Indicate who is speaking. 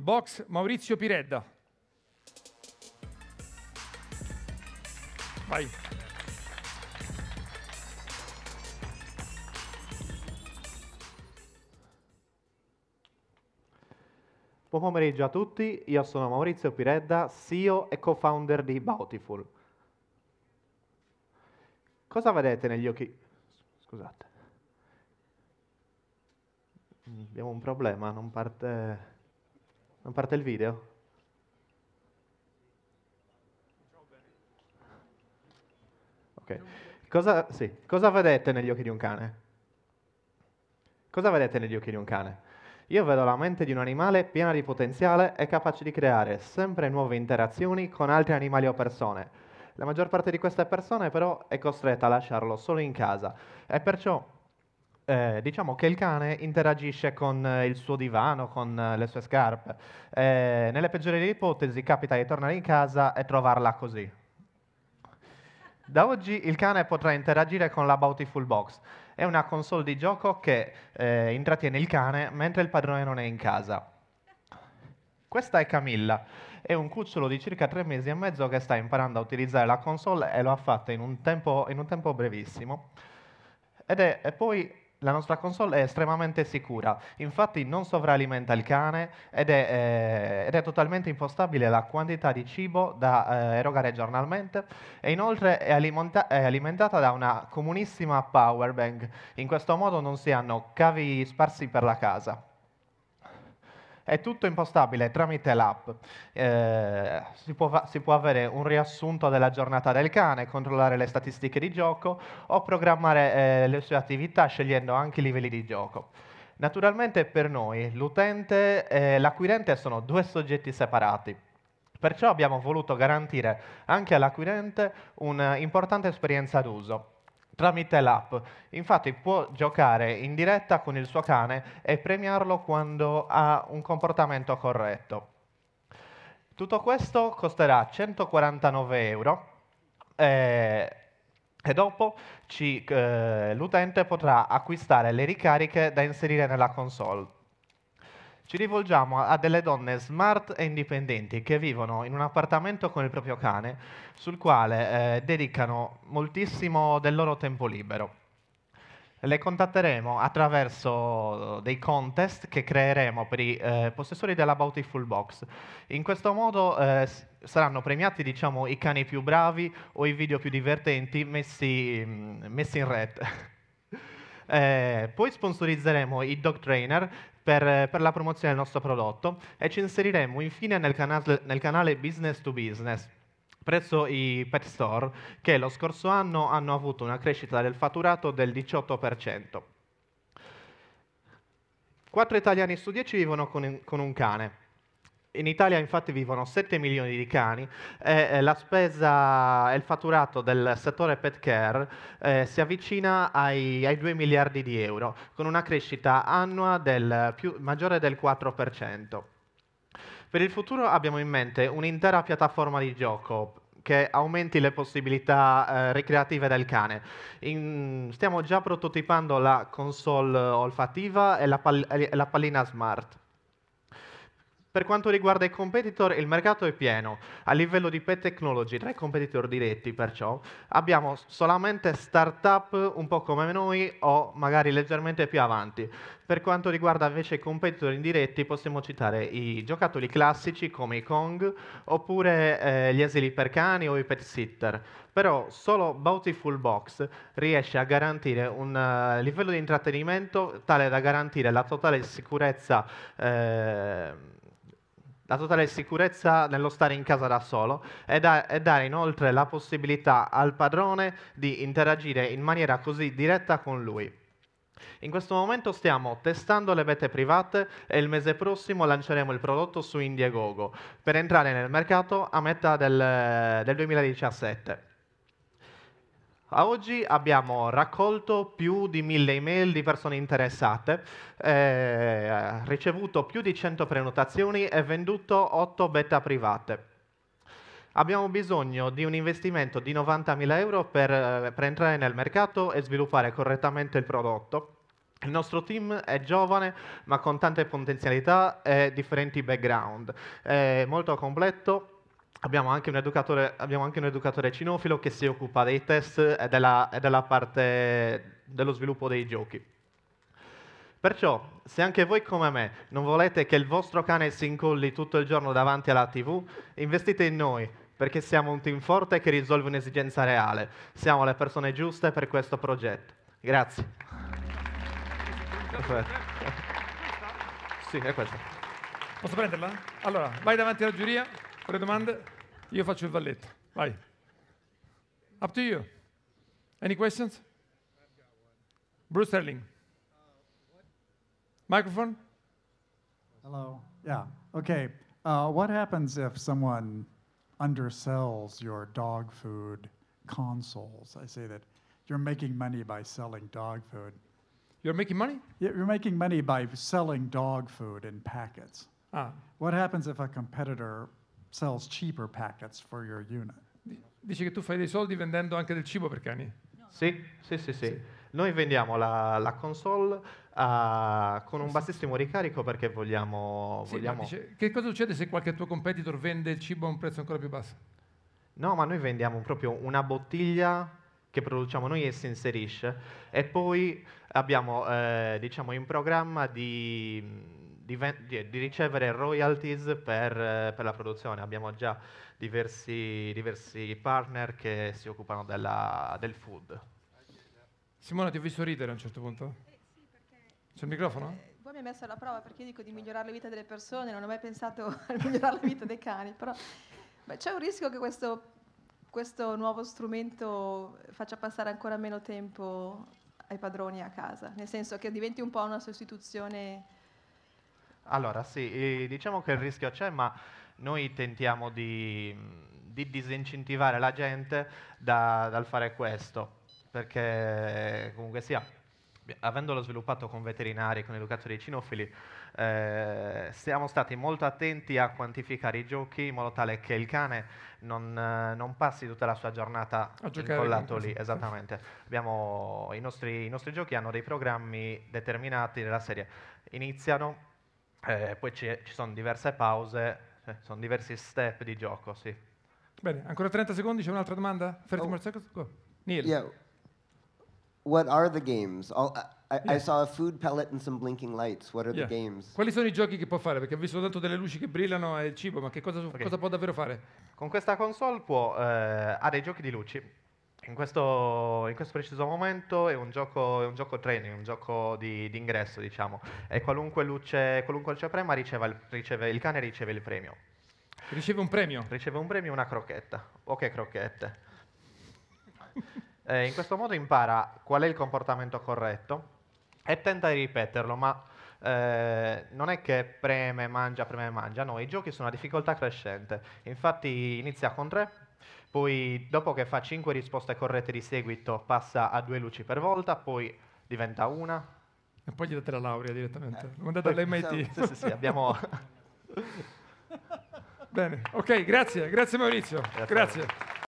Speaker 1: box Maurizio Piredda. Vai. Buon pomeriggio a tutti, io sono Maurizio Piredda, CEO e co-founder di Bountiful. Cosa vedete negli occhi? Scusate. Mm, abbiamo un problema, non parte... Non parte il video? Ok. Cosa, sì. Cosa vedete negli occhi di un cane? Cosa vedete negli occhi di un cane? Io vedo la mente di un animale piena di potenziale e capace di creare sempre nuove interazioni con altri animali o persone. La maggior parte di queste persone però è costretta a lasciarlo solo in casa e perciò eh, diciamo che il cane interagisce con eh, il suo divano, con eh, le sue scarpe. Eh, nelle peggiori delle ipotesi capita di tornare in casa e trovarla così. Da oggi il cane potrà interagire con la Bountiful Box. È una console di gioco che eh, intrattiene il cane mentre il padrone non è in casa. Questa è Camilla, è un cucciolo di circa tre mesi e mezzo che sta imparando a utilizzare la console e lo ha fatta in un tempo, in un tempo brevissimo. Ed è, è poi la nostra console è estremamente sicura, infatti non sovralimenta il cane ed è, eh, ed è totalmente impostabile la quantità di cibo da eh, erogare giornalmente e inoltre è, alimenta è alimentata da una comunissima power bank. In questo modo non si hanno cavi sparsi per la casa. È tutto impostabile tramite l'app. Eh, si, può, si, può avere un riassunto della giornata del cane, controllare le statistiche di gioco o programmare eh, le sue attività scegliendo anche i livelli di gioco. Naturalmente per noi l'utente e l'acquirente sono due soggetti separati. Perciò abbiamo voluto garantire anche all'acquirente un'importante esperienza d'uso tramite l'app. Infatti può giocare in diretta con il suo cane e premiarlo quando ha un comportamento corretto. Tutto questo costerà 149 euro eh, e dopo eh, l'utente potrà acquistare le ricariche da inserire nella console. Ci rivolgiamo a delle donne smart e indipendenti che vivono in un appartamento con il proprio cane, sul quale eh, dedicano moltissimo del loro tempo libero. Le contatteremo attraverso eh, dei contest che creeremo per i eh, possessori della Bountiful Box. In questo modo eh, saranno premiati diciamo, i cani più bravi o i video più divertenti messi, mm, messi in rete. Eh, poi sponsorizzeremo i dog trainer per, per, la promozione del nostro prodotto e ci inseriremo infine nel canale, nel canale business to business presso i pet store che lo scorso anno hanno avuto una crescita del fatturato del 18%. 4 italiani su 10 vivono con, con un cane. In Italia infatti vivono 7 milioni di cani e la spesa e il fatturato del settore pet care eh, si avvicina ai, ai, 2 miliardi di euro, con una crescita annua del più, maggiore del 4%. Per il futuro abbiamo in mente un'intera piattaforma di gioco che aumenti le possibilità eh, ricreative del cane. In, stiamo già prototipando la console olfattiva e la, pal- e la pallina smart. Per quanto riguarda i competitor, il mercato è pieno. A livello di pet technology, tra i competitor diretti, perciò, abbiamo solamente start-up un po' come noi o magari leggermente più avanti. Per quanto riguarda invece i competitor indiretti, possiamo citare i giocattoli classici come i Kong, oppure eh, gli asili per cani o i pet sitter. Però solo Bountiful Box riesce a garantire un uh, livello di intrattenimento tale da garantire la totale sicurezza eh, la totale sicurezza nello stare in casa da solo e, da, e, dare inoltre la possibilità al padrone di interagire in maniera così diretta con lui. In questo momento stiamo testando le vete private e il mese prossimo lanceremo il prodotto su Indiegogo per entrare nel mercato a metà del, del 2017. A oggi abbiamo raccolto più di mille email di persone interessate, eh, ricevuto più di 100 prenotazioni e venduto 8 beta private. Abbiamo bisogno di un investimento di 90.000 euro per, eh, per entrare nel mercato e sviluppare correttamente il prodotto. Il nostro team è giovane ma con tante potenzialità e differenti background. È molto completo Abbiamo anche, abbiamo anche, un educatore, cinofilo che si occupa dei test e della, e della parte dello sviluppo dei giochi. Perciò, se anche voi come me non volete che il vostro cane si incolli tutto il giorno davanti alla TV, investite in noi, perché siamo un team forte che risolve un'esigenza reale. Siamo le persone giuste per questo progetto. Grazie. Sì, è questa. Posso prenderla? Allora, vai davanti alla giuria. Ora domande? Io faccio il valletto. Vai. Up to you. Any questions? Bruce Sterling. Microphone? Hello. Yeah. Okay. Uh, what happens if someone undersells your dog food consoles? I say that you're making money by selling dog food. You're making money? Yeah, you're making money by selling dog food in packets. Ah. What happens if a competitor sells cheaper packets for your unit. Dici che tu fai dei soldi vendendo anche del cibo per cani? Sì, sì, sì, sì. Noi vendiamo la, la console uh, con un bassissimo ricarico perché vogliamo... Sì, vogliamo... Dice, che cosa succede se qualche tuo competitor vende il cibo a un prezzo ancora più basso? No, ma noi vendiamo proprio una bottiglia che produciamo noi e si inserisce e poi abbiamo eh, diciamo in programma di di, di, ricevere royalties per, per, la produzione. Abbiamo già diversi, diversi partner che si occupano della, del food. Simona, ti ho visto ridere a un certo punto? Eh, sì, perché... C'è il microfono? Eh, mi hai messo alla prova perché io dico di migliorare la vita delle persone, non ho mai pensato a migliorare la vita dei cani, però beh, c'è un rischio che questo, questo nuovo strumento faccia passare ancora meno tempo ai padroni a casa, nel senso che diventi un po' una sostituzione allora sì, diciamo che il rischio c'è, ma noi tentiamo di, di disincentivare la gente da, dal fare questo, perché comunque sia, avendolo sviluppato con veterinari, con educatori cinofili, eh, siamo stati molto attenti a quantificare i giochi in modo tale che il cane non, eh, non passi tutta la sua giornata incollato lì. Esattamente. Abbiamo, i, nostri, i nostri giochi hanno dei programmi determinati nella serie. Iniziano eh, poi ci, ci, sono diverse pause, cioè, sono diversi step di gioco, sì. Bene, ancora 30 secondi, c'è un'altra domanda? 30 oh. more seconds, go. Neil. Yeah. What are the games? All, I, yeah. I, saw a food pellet and some blinking lights. What are yeah. the games? Quali sono i giochi che può fare? Perché ho visto tanto delle luci che brillano e il cibo, ma che cosa, okay. cosa può davvero fare? Con questa console può, eh, ha dei giochi di luci, in questo, in questo, preciso momento è un gioco, è un gioco training, un gioco di, di ingresso, diciamo. E qualunque luce, qualunque luce prema riceve il, riceve, il cane riceve il premio. Riceve un premio? Riceve un premio e una crocchetta. O che crocchette. eh, in questo modo impara qual è il comportamento corretto e tenta di ripeterlo, ma eh, non è che preme, mangia, preme, mangia. No, i giochi sono a difficoltà crescente. Infatti inizia con tre, poi dopo che fa 5 risposte corrette di seguito passa a due luci per volta, poi diventa una. E poi gli date la laurea direttamente, eh, andate all'MIT. Sì, sì, sì, abbiamo... Bene, ok, grazie, grazie Maurizio, grazie. grazie.